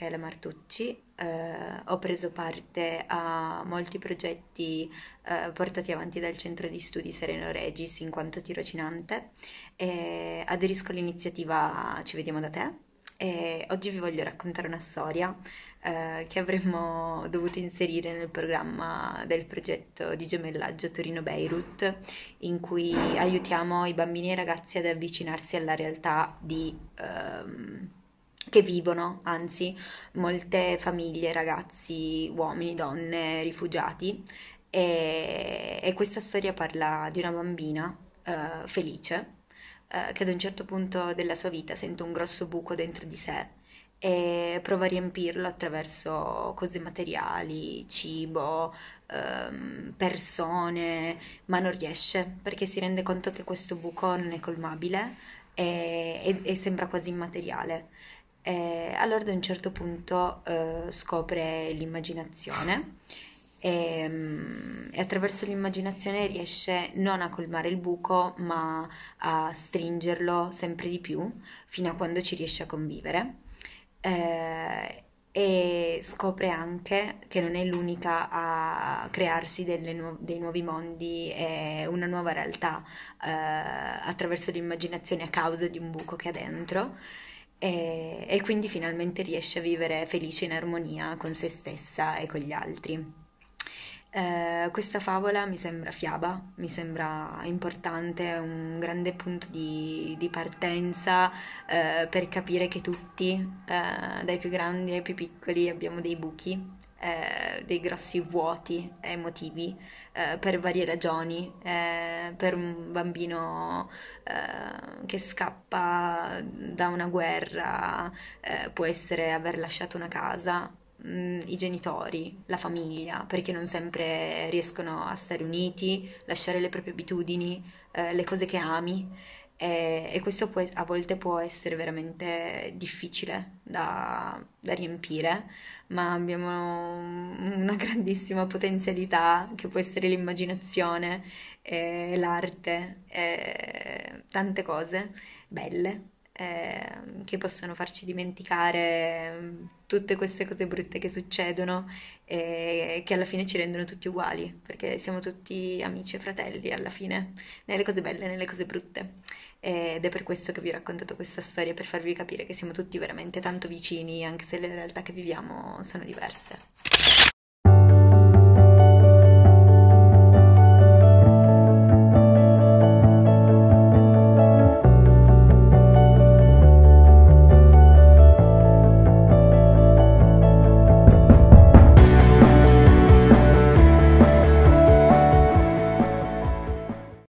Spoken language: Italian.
Michele Martucci, eh, ho preso parte a molti progetti eh, portati avanti dal Centro di Studi Sereno Regis in quanto tirocinante, e aderisco all'iniziativa Ci vediamo da te e oggi vi voglio raccontare una storia eh, che avremmo dovuto inserire nel programma del progetto di gemellaggio Torino-Beirut, in cui aiutiamo i bambini e i ragazzi ad avvicinarsi alla realtà di... Ehm, che vivono, anzi, molte famiglie, ragazzi, uomini, donne, rifugiati. E, e questa storia parla di una bambina eh, felice eh, che ad un certo punto della sua vita sente un grosso buco dentro di sé e prova a riempirlo attraverso cose materiali, cibo, ehm, persone, ma non riesce perché si rende conto che questo buco non è colmabile e, e, e sembra quasi immateriale. E allora ad un certo punto eh, scopre l'immaginazione e, mm, e, attraverso l'immaginazione riesce non a colmare il buco ma a stringerlo sempre di più fino a quando ci riesce a convivere. Eh, e scopre anche che non è l'unica a crearsi nu- dei nuovi mondi e una nuova realtà eh, attraverso l'immaginazione a causa di un buco che ha dentro e, e quindi finalmente riesce a vivere felice in armonia con se stessa e con gli altri. Eh, questa favola mi sembra fiaba, mi sembra importante, è un grande punto di, di partenza eh, per capire che tutti, eh, dai più grandi ai più piccoli, abbiamo dei buchi eh, dei grossi vuoti emotivi eh, per varie ragioni, eh, per un bambino eh, che scappa da una guerra, eh, può essere aver lasciato una casa, mh, mm, i genitori, la famiglia, perché non sempre riescono a stare uniti, lasciare le proprie abitudini, le cose che ami e, e questo può, a volte può essere veramente difficile da, da riempire, ma abbiamo una grandissima potenzialità che può essere l'immaginazione, eh, l'arte, eh, tante cose belle Ehm, che possono farci dimenticare mm, tutte queste cose brutte che succedono e che alla fine ci rendono tutti uguali, perché siamo tutti amici e fratelli alla fine, nelle cose belle e nelle cose brutte. Ed è per questo che vi ho raccontato questa storia, per farvi capire che siamo tutti veramente tanto vicini, anche se le realtà che viviamo sono diverse.